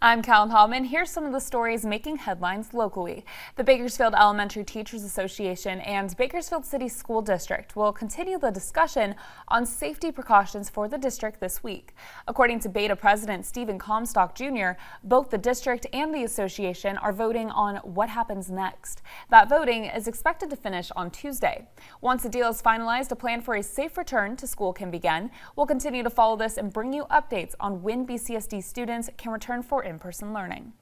I'm Callum Hallman. Here's some of the stories making headlines locally. The Bakersfield Elementary Teachers Association and Bakersfield City School District will continue the discussion on safety precautions for the district this week. According to Beta President Stephen Comstock Jr., both the district and the association are voting on what happens next. That voting is expected to finish on Tuesday. Once a deal is finalized, a plan for a safe return to school can begin. We'll continue to follow this and bring you updates on when BCSD students can return for in-person learning.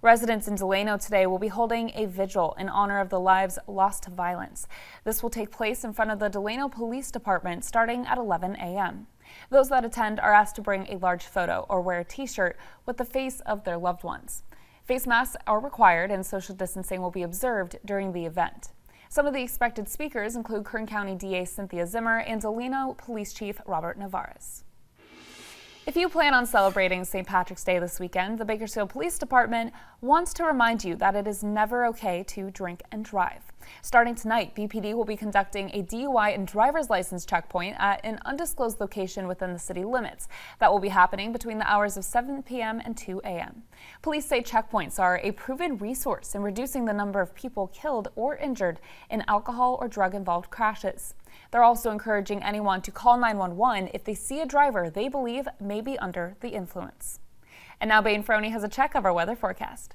Residents in Delano today will be holding a vigil in honor of the lives lost to violence. This will take place in front of the Delano Police Department starting at 11 a.m. Those that attend are asked to bring a large photo or wear a t-shirt with the face of their loved ones. Face masks are required and social distancing will be observed during the event. Some of the expected speakers include Kern County DA Cynthia Zimmer and Delano Police Chief Robert Navarez. If you plan on celebrating St. Patrick's Day this weekend, the Bakersfield Police Department wants to remind you that it is never okay to drink and drive. Starting tonight, BPD will be conducting a DUI and driver's license checkpoint at an undisclosed location within the city limits. That will be happening between the hours of 7 p.m. and 2 a.m. Police say checkpoints are a proven resource in reducing the number of people killed or injured in alcohol or drug involved crashes. They're also encouraging anyone to call 911 if they see a driver they believe may be under the influence. And now Bain Froney has a check of our weather forecast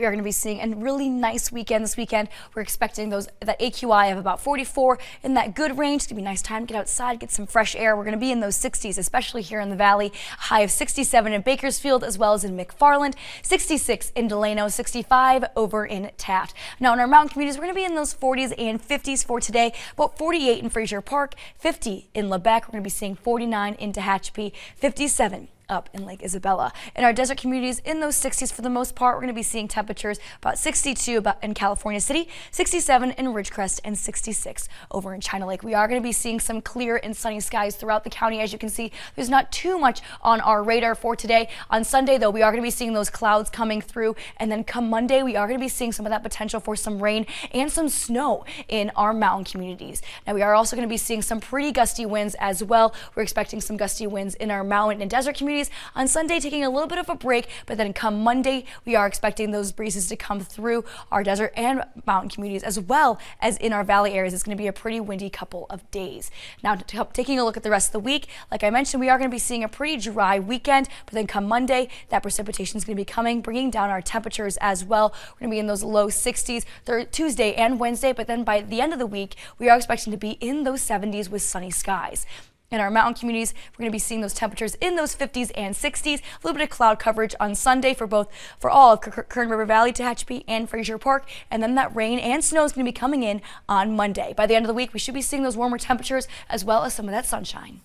we are going to be seeing a really nice weekend this weekend. We're expecting those that AQI of about 44 in that good range. It's going to be a nice time to get outside, get some fresh air. We're going to be in those 60s, especially here in the valley. High of 67 in Bakersfield as well as in McFarland, 66 in Delano, 65 over in Taft. Now in our mountain communities, we're going to be in those 40s and 50s for today, but 48 in Fraser Park, 50 in Lebec. We're going to be seeing 49 in Tehachapi, 57 up in Lake Isabella. In our desert communities in those 60s for the most part, we're going to be seeing temperatures about 62 about in California City, 67 in Ridgecrest, and 66 over in China Lake. We are going to be seeing some clear and sunny skies throughout the county. As you can see, there's not too much on our radar for today. On Sunday, though, we are going to be seeing those clouds coming through. And then come Monday, we are going to be seeing some of that potential for some rain and some snow in our mountain communities. Now, we are also going to be seeing some pretty gusty winds as well. We're expecting some gusty winds in our mountain and desert communities degrees. On Sunday, taking a little bit of a break, but then come Monday, we are expecting those breezes to come through our desert and mountain communities as well as in our valley areas. It's going to be a pretty windy couple of days. Now, taking a look at the rest of the week, like I mentioned, we are going to be seeing a pretty dry weekend, but then come Monday, that precipitation is going to be coming, bringing down our temperatures as well. We're going to be in those low 60s Tuesday and Wednesday, but then by the end of the week, we are expecting to be in those 70s with sunny skies in our mountain communities. We're going to be seeing those temperatures in those 50s and 60s. A little bit of cloud coverage on Sunday for both, for all of Kern River Valley, Tehachapi, and Fraser Park. And then that rain and snow is going to be coming in on Monday. By the end of the week, we should be seeing those warmer temperatures as well as some of that sunshine.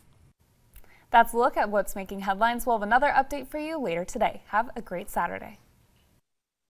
That's a look at what's making headlines. We'll have another update for you later today. Have a great Saturday.